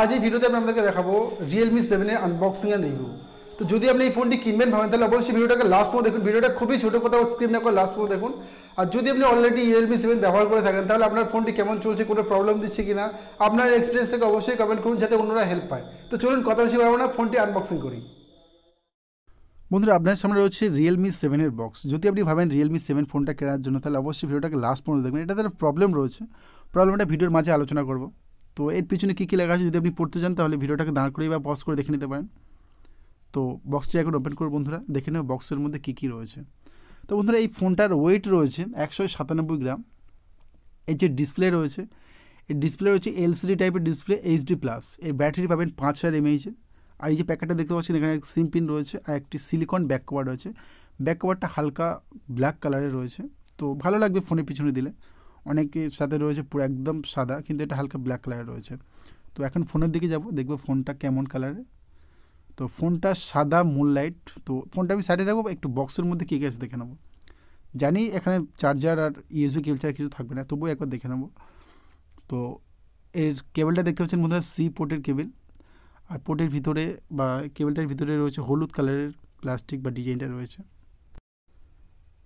আজ এই ভিডিওতে আমি আপনাদেরকে দেখাবো রিয়েলমি সেভেনের আনবক্সিং অ্যান্ড রিভিউ তো যদি আপনি এই ফোনটি কিনবেন ভাবেন তাহলে অবশ্যই ভিডিওটাকে লাস্ট পর্যন্ত দেখুন ভিডিওটা খুবই ছোটো কোথাও স্ক্রিন না করে লাস্ট পর্যন্ত দেখুন আর যদি আপনি অলরেডি রিয়েলমি সেভেন ব্যবহার করে থাকেন তাহলে আপনার ফোনটি কেমন চলছে কোনো প্রবলেম দিচ্ছে কিনা আপনার এক্সপিরিয়েন্সটাকে অবশ্যই কমেন্ট করুন যাতে অন্যরা হেল্প পায় তো চলুন কথা বেশি বাড়াবো না ফোনটি আনবক্সিং করি বন্ধুরা আপনার সামনে রয়েছে রিয়েলমি সেভেনের বক্স যদি আপনি ভাবেন রিয়েলমি সেভেন ফোনটা কেনার জন্য তাহলে অবশ্যই ভিডিওটাকে লাস্ট পর্যন্ত দেখবেন এটা তার প্রবলেম রয়েছে প্রবলেমটা ভিডিওর মাঝে আলোচনা করবো তো এর পিছনে কী কী লেখা আছে যদি আপনি পড়তে চান তাহলে ভিডিওটাকে দাঁড় করে বা পজ করে দেখে নিতে পারেন তো বক্সটি এখন ওপেন করো বন্ধুরা দেখে নেব বক্সের মধ্যে কী কী রয়েছে তো বন্ধুরা এই ফোনটার ওয়েট রয়েছে একশো সাতানব্বই গ্রাম এর যে ডিসপ্লে রয়েছে এর ডিসপ্লে রয়েছে এলসিডি টাইপের ডিসপ্লে এইচডি প্লাস এর ব্যাটারি পাবেন পাঁচ হাজার এমএইচের আর এই যে প্যাকেটটা দেখতে পাচ্ছেন এখানে এক সিম পিন রয়েছে আর একটি সিলিকন ব্যাক কভার রয়েছে ব্যাক কভারটা হালকা ব্ল্যাক কালারের রয়েছে তো ভালো লাগবে ফোনের পিছনে দিলে অনেকের সাথে রয়েছে পুরো একদম সাদা কিন্তু এটা হালকা ব্ল্যাক কালার রয়েছে তো এখন ফোনের দিকে যাব দেখবো ফোনটা কেমন কালারে তো ফোনটা সাদা মুনলাইট তো ফোনটা আমি সাইডে রাখবো একটু বক্সের মধ্যে কী কাছে আছে দেখে নেবো জানি এখানে চার্জার আর ইউএসবি কেবল ছাড়া কিছু থাকবে না তবুও একবার দেখে নেবো তো এর কেবলটা দেখতে পাচ্ছেন বন্ধুরা সি পোর্টের কেবল আর পোর্টের ভিতরে বা কেবলটার ভিতরে রয়েছে হলুদ কালারের প্লাস্টিক বা ডিজাইনটা রয়েছে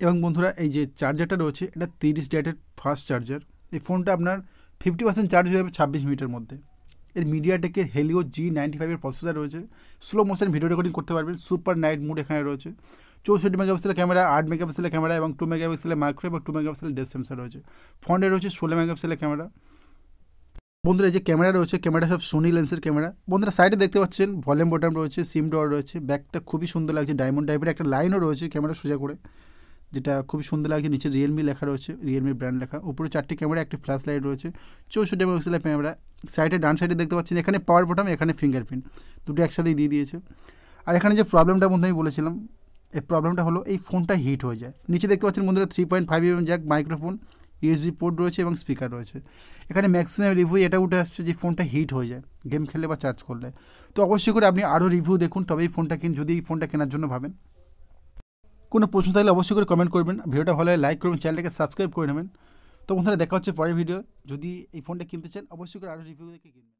এবং বন্ধুরা এই যে চার্জারটা রয়েছে এটা তিরিশ ডেটের ফাস্ট চার্জার এই ফোনটা আপনার ফিফটি পার্সেন্ট চার্জ হয়ে যাবে ছাব্বিশ মিনিটের মধ্যে এর মিডিয়াটেকের হেলিও জি নাইনটি ফাইভের প্রসেসার রয়েছে স্লো মোশন ভিডিও রেকর্ডিং করতে পারবেন সুপার নাইট মুড এখানে রয়েছে চৌষট্টি পিক্সেলের ক্যামেরা আট মেগাপিক্সেলের ক্যামেরা এবং টু মেগাপিক্সেলের মাইক্রো এবং টু মেগাপিক্সেলের ডেস সেন্সার রয়েছে ফ্রন্টে রয়েছে ষোলো মেগাপিক্সেলের ক্যামেরা বন্ধুরা যে ক্যামেরা রয়েছে ক্যামেরা সব সোনি লেন্সের ক্যামেরা বন্ধুরা সাইডে দেখতে পাচ্ছেন ভলিউম বটন রয়েছে সিম ডর রয়েছে ব্যাকটা খুবই সুন্দর লাগছে ডায়মন্ড টাইপের একটা লাইনও রয়েছে ক্যামেরা সোজা করে যেটা খুব সুন্দর লাগছে নিচে রিয়েলমি লেখা রয়েছে রিয়েলমি ব্র্যান্ড লেখা উপরে চারটি ক্যামেরা একটি ফ্ল্যাশ লাইট রয়েছে চৌষট্টি মেগাপিক্সেলের ক্যামেরা সাইডে ডান সাইডে দেখতে পাচ্ছেন এখানে পাওয়ার বোটাম এখানে ফিঙ্গারপ্রিন্ট দুটো একসাথেই দিয়ে দিয়েছে আর এখানে যে প্রবলেমটা মধ্যে আমি বলেছিলাম এই প্রবলেমটা হলো এই ফোনটা হিট হয়ে যায় নিচে দেখতে পাচ্ছেন বন্ধুরা three point five M jack microphone USB port রয়েছে এবং স্পিকার রয়েছে এখানে ম্যাক্সিমাম রিভিউ এটা উঠে আসছে যে ফোনটা হিট হয়ে যায় গেম খেলে বা চার্জ করলে তো অবশ্যই করে আপনি আরও রিভিউ দেখুন তবেই ফোনটা কিন যদি এই ফোনটা কেনার জন্য ভাবেন কোনো প্রশ্ন থাকলে অবশ্যই করে কমেন্ট করবেন ভিডিওটা ভালো লাইক করবেন চ্যানেলটাকে সাবস্ক্রাইব করে নেবেন তো তাহলে দেখা হচ্ছে পরের ভিডিও যদি এই ফোনটা কিনতে চান অবশ্যই করে আরও রিভিউ দেখে কিনবেন